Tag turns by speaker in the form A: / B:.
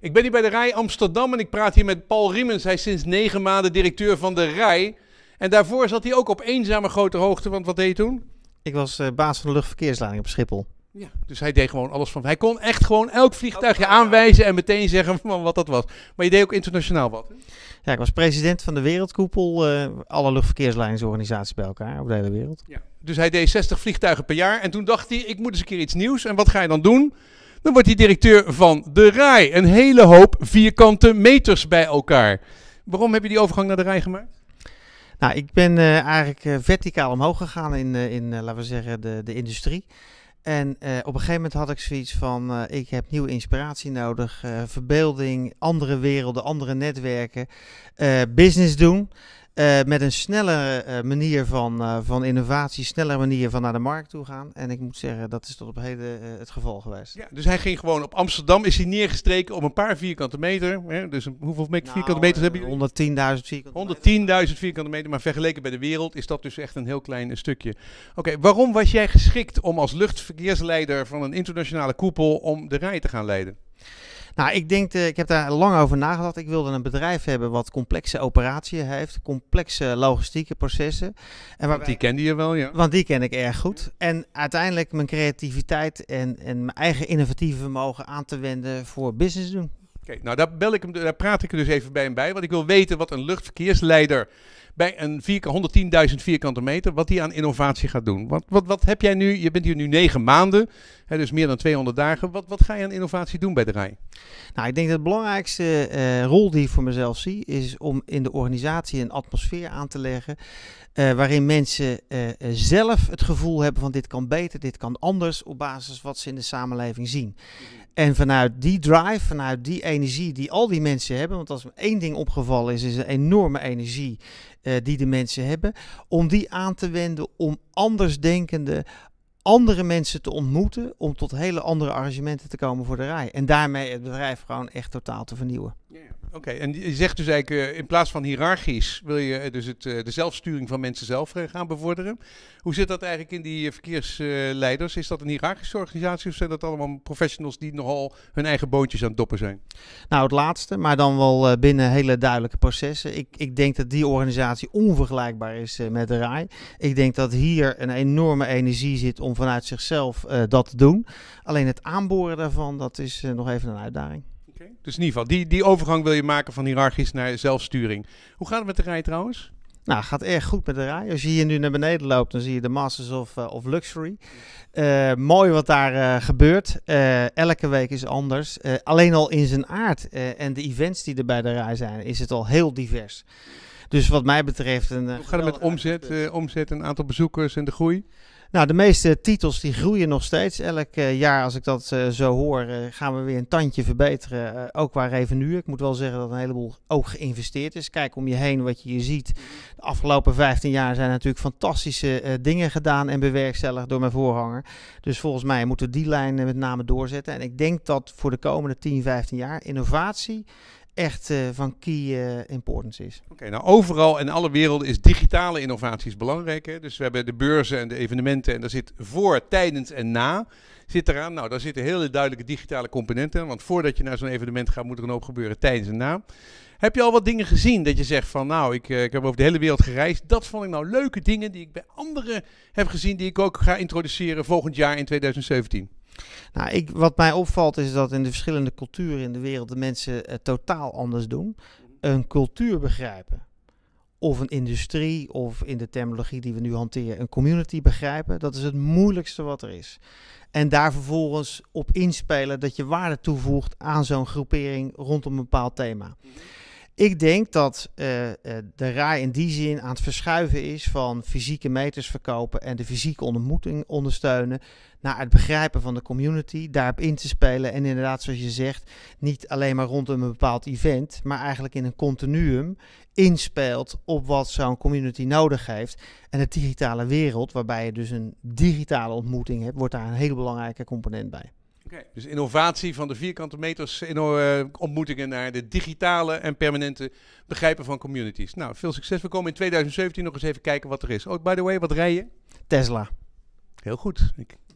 A: Ik ben hier bij de Rij Amsterdam en ik praat hier met Paul Riemens. Hij is sinds negen maanden directeur van de Rij En daarvoor zat hij ook op eenzame grote hoogte, want wat deed hij toen? Ik was eh, baas van de luchtverkeersleiding op Schiphol. Ja, dus hij deed gewoon alles van. Hij kon echt gewoon elk vliegtuigje aanwijzen en meteen zeggen van wat dat was. Maar je deed ook internationaal wat. Ja, ik was president van de Wereldkoepel, eh, alle luchtverkeersleidingsorganisaties bij elkaar op de hele wereld. Ja. Dus hij deed 60 vliegtuigen per jaar en toen dacht hij, ik moet eens een keer iets nieuws. En wat ga je dan doen? Dan wordt hij directeur van de RAI. Een hele hoop vierkante meters bij elkaar. Waarom heb je die overgang naar de RAI gemaakt? Nou, ik ben eh, eigenlijk eh, verticaal omhoog gegaan in, eh, in laten we zeggen, de,
B: de industrie. En op een gegeven moment had ik zoiets van, ik heb nieuwe inspiratie nodig, verbeelding, andere werelden, andere netwerken, business doen. Eh, met een snellere eh, manier van, eh, van innovatie, snellere manier van naar de markt toe gaan. En ik moet zeggen, dat is tot op heden het geval geweest.
A: Ja, dus hij ging gewoon op Amsterdam, is hij neergestreken op een paar vierkante meter. Hè? Dus hoeveel nou, vierkante meters heb je? 110.000 vierkante meter. 110.000 vierkante meter, maar vergeleken bij de wereld is dat dus echt een heel klein stukje. Oké, waarom was jij geschikt om als luchtverkeersleider van een internationale koepel om de rij te gaan leiden?
B: Nou, ik denk, eh, ik heb daar lang over nagedacht. Ik wilde een bedrijf hebben wat complexe operaties heeft, complexe logistieke processen. En want die kende je wel, ja. Want die ken ik erg goed. En uiteindelijk mijn creativiteit en, en mijn eigen innovatieve vermogen aan te wenden voor
A: business doen. Oké, nou daar, bel ik hem, daar praat ik er dus even bij hem bij, want ik wil weten wat een luchtverkeersleider bij een 110.000 vierkante meter, wat die aan innovatie gaat doen. Wat, wat, wat heb jij nu, je bent hier nu negen maanden, hè, dus meer dan 200 dagen. Wat, wat ga je aan innovatie doen bij de Rij? Nou, ik denk dat de belangrijkste eh, rol die ik voor mezelf zie, is om in de organisatie een
B: atmosfeer aan te leggen. Eh, waarin mensen eh, zelf het gevoel hebben van dit kan beter, dit kan anders, op basis wat ze in de samenleving zien. En vanuit die drive, vanuit die energie die al die mensen hebben, want als me één ding opgevallen is, is een enorme energie die de mensen hebben, om die aan te wenden om andersdenkende, andere mensen te ontmoeten om tot hele andere arrangementen te komen voor de rij. En daarmee het bedrijf
A: gewoon echt totaal te vernieuwen. Yeah. Oké, en je zegt dus eigenlijk, eh, in plaats van hiërarchisch wil je eh, dus het, eh, de zelfsturing van mensen zelf gaan bevorderen. Hoe zit dat eigenlijk in die verkeersleiders? Is dat een hiërarchische organisatie of zijn dat allemaal professionals die nogal hun eigen boontjes aan het doppen zijn? Nou, het laatste, maar dan wel binnen hele duidelijke processen. Ik, ik denk dat die
B: organisatie onvergelijkbaar is met de RAI. Ik denk dat hier een enorme energie zit om vanuit zichzelf dat te doen. Alleen het aanboren daarvan, dat is nog even een uitdaging.
A: Dus in ieder geval, die, die overgang wil je maken van hiërarchisch naar zelfsturing. Hoe gaat het met de rij trouwens? Nou, gaat erg goed met de rij. Als je hier nu naar beneden loopt, dan zie je de Masters of, eh, of Luxury.
B: Eh, mooi wat daar eh, gebeurt. elke week is anders. alleen al in zijn aard en de events die er bij de rij zijn, is het al heel divers. Dus wat mij betreft... Een, eh, Hoe gaat het met omzet, uh, omzet een aantal bezoekers en de groei? Nou, de meeste titels die groeien nog steeds. Elk eh, jaar, als ik dat zo hoor, gaan we weer een tandje verbeteren. ook qua revenue. Ik moet wel zeggen dat een heleboel ook geïnvesteerd is. Kijk om je heen wat je hier ziet. De afgelopen 15 jaar zijn natuurlijk fantastische dingen gedaan en bewerkstelligd door mijn voorganger. Dus volgens mij moeten we die lijn met name doorzetten. En ik denk dat voor de komende 10, 15 jaar innovatie echt eh, van key eh, importance is. Oké, nou overal
A: en alle werelden is digitale innovaties belangrijk. Hè? Dus we hebben de beurzen en de evenementen en daar zit voor, tijdens en na zit eraan. Nou, daar zitten hele duidelijke digitale componenten Want voordat je naar zo'n evenement gaat, moet er een hoop gebeuren tijdens en na. Heb je al wat dingen gezien dat je zegt van nou, ik, eh, ik heb over de hele wereld gereisd. Dat vond ik nou leuke dingen die ik bij anderen heb gezien die ik ook ga introduceren volgend jaar in 2017. Nou, ik, wat mij opvalt is dat in de verschillende culturen
B: in de wereld de mensen het totaal anders doen. Een cultuur begrijpen. Of een industrie, of in de terminologie die we nu hanteren, een community begrijpen. Dat is het moeilijkste wat er is. En daar vervolgens op inspelen dat je waarde toevoegt aan zo'n groepering rondom een bepaald thema. Mhm. Ik denk dat eh, eh, de RAI in die zin aan het verschuiven is van fysieke meters verkopen en de fysieke ontmoeting ondersteunen naar het begrijpen van de community, daarop in te spelen en inderdaad, zoals je zegt, niet alleen maar rondom een bepaald event, maar eigenlijk in een continuum inspeelt op wat zo'n community nodig heeft. En de digitale wereld, waarbij je dus een digitale ontmoeting hebt, wordt daar een hele belangrijke component bij.
A: Dus innovatie van de vierkante meters eh, ontmoetingen naar de digitale en permanente begrijpen van communities. Nou, veel succes. We komen in 2017 nog eens even kijken wat er is. Oh, by the way, wat rij je? Tesla. Heel goed. Ik